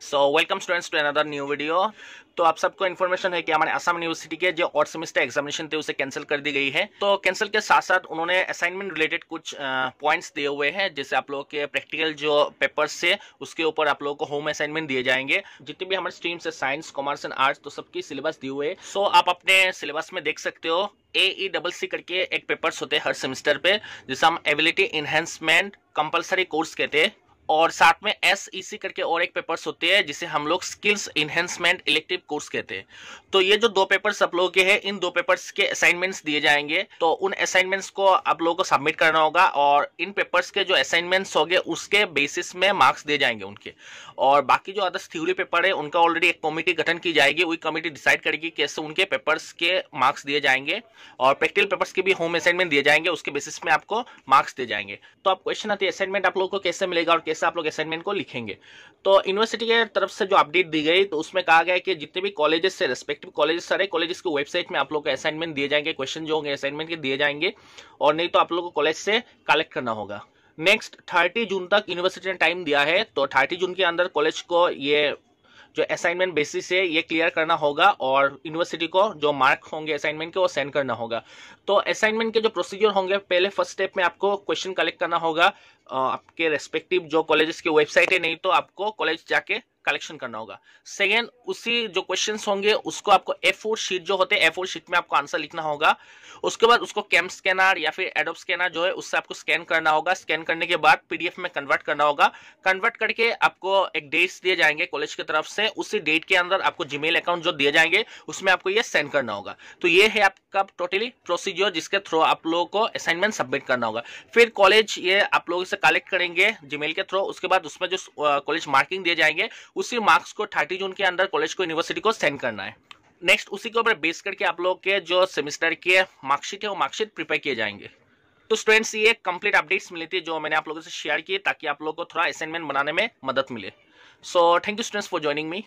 so welcome students to another new video तो आप सबको इन्फॉर्मेशन है कि हमारे असम यूनिवर्सिटी के जो और सेमेस्टर एग्जामिनेशन थे उसे कैंसिल कर दी गई है तो कैंसिल के साथ साथ उन्होंने असाइनमेंट रिलेटेड कुछ पॉइंट्स दिए हुए हैं जैसे आप लोगों के प्रैक्टिकल जो पेपर्स थे उसके ऊपर आप लोगों को होम असाइनमेंट दिए जाएंगे जितने भी हमारे स्ट्रीम्स है साइंस कॉमर्स एंड आर्ट्स तो सबकी सिलेबस दिए हुए सो आप अपने सिलेबस में देख सकते हो ए ई डबल सी करके एक पेपर्स होते हैं हर सेमेस्टर पे जिसे हम एबिलिटी इन्हेंसमेंट कंपलसरी कोर्स कहते हैं और साथ में एस ई सी करके और एक पेपर्स होते हैं जिसे हम लोग स्किल्स इन्हेंसमेंट इलेक्टिव कोर्स कहते हैं तो ये जो दो पेपर्स आप लोगों के हैं इन दो पेपर्स के असाइनमेंट्स दिए जाएंगे तो उन असाइनमेंट्स को आप लोगों को सबमिट करना होगा और इन पेपर्स के जो असाइनमेंट्स होंगे उसके बेसिस में मार्क्स दिए जाएंगे उनके और बाकी जो अदर्स थ्योरी पेपर है उनका ऑलरेडी एक कमेटी गठन की जाएगी वही कमेटी डिसाइड करेगी कैसे उनके पेपर्स के मार्क्स दिए जाएंगे और प्रैक्टिकल पेपर्स के भी होम असाइनमेंट दिए जाएंगे उसके बेसिस में आपको मार्क्स दिए जाएंगे तो आप क्वेश्चन आती है असाइनमेंट आप लोग को कैसे मिलेगा और कैसे तरीके से आप लोग असाइनमेंट को लिखेंगे तो यूनिवर्सिटी के तरफ से जो अपडेट दी गई तो उसमें कहा गया कि जितने भी कॉलेजेस से रेस्पेक्टिव कॉलेजेस सारे कॉलेजेस की वेबसाइट में आप लोग को असाइनमेंट दिए जाएंगे क्वेश्चन जो होंगे असाइनमेंट के दिए जाएंगे और नहीं तो आप लोग को कॉलेज से कलेक्ट करना होगा नेक्स्ट थर्टी जून तक यूनिवर्सिटी ने टाइम दिया है तो थर्टी जून के अंदर कॉलेज को ये जो असाइनमेंट बेसिस है ये क्लियर करना होगा और यूनिवर्सिटी को जो मार्क होंगे असाइनमेंट के वो सेंड करना होगा तो असाइनमेंट के जो प्रोसीजर होंगे पहले फर्स्ट स्टेप में आपको क्वेश्चन कलेक्ट करना होगा आपके रेस्पेक्टिव जो कॉलेजेस की वेबसाइट है नहीं तो आपको कॉलेज जाके कलेक्शन करना होगा सेकेंड उसी जो क्वेश्चन होंगे उसको आपको ए शीट जो होते हैं ए शीट में आपको आंसर लिखना होगा उसके बाद उसको कैम स्कैनर या फिर एडोप स्कैनर जो है उससे आपको स्कैन करना होगा स्कैन करने के बाद पीडीएफ में कन्वर्ट करना होगा कन्वर्ट करके आपको एक डेट्स दिए जाएंगे कॉलेज की तरफ से उसी डेट के अंदर आपको जीमेल अकाउंट जो दिए जाएंगे उसमें आपको ये सेंड करना होगा तो ये है आपका टोटली प्रोसीजर जिसके थ्रू आप लोगों को असाइनमेंट सबमिट करना होगा फिर कॉलेज ये आप लोग इसे कलेक्ट करेंगे जीमेल के थ्रू उसके बाद उसमें जो कॉलेज मार्किंग दिए जाएंगे उसी मार्क्स को थर्टी जून के अंदर कॉलेज को यूनिवर्सिटी को सेंड करना है नेक्स्ट उसी के ऊपर बेस करके आप लोग के जो सेमिस्टर के मार्क्शीट है वो मार्क्शीट प्रिपेयर किए जाएंगे तो स्टूडेंट्स ये कंप्लीट अपडेट्स मिली थी जो मैंने आप लोगों से शेयर किए ताकि आप लोगों को थोड़ा असाइनमेंट बनाने में मदद मिले so thank you students for joining me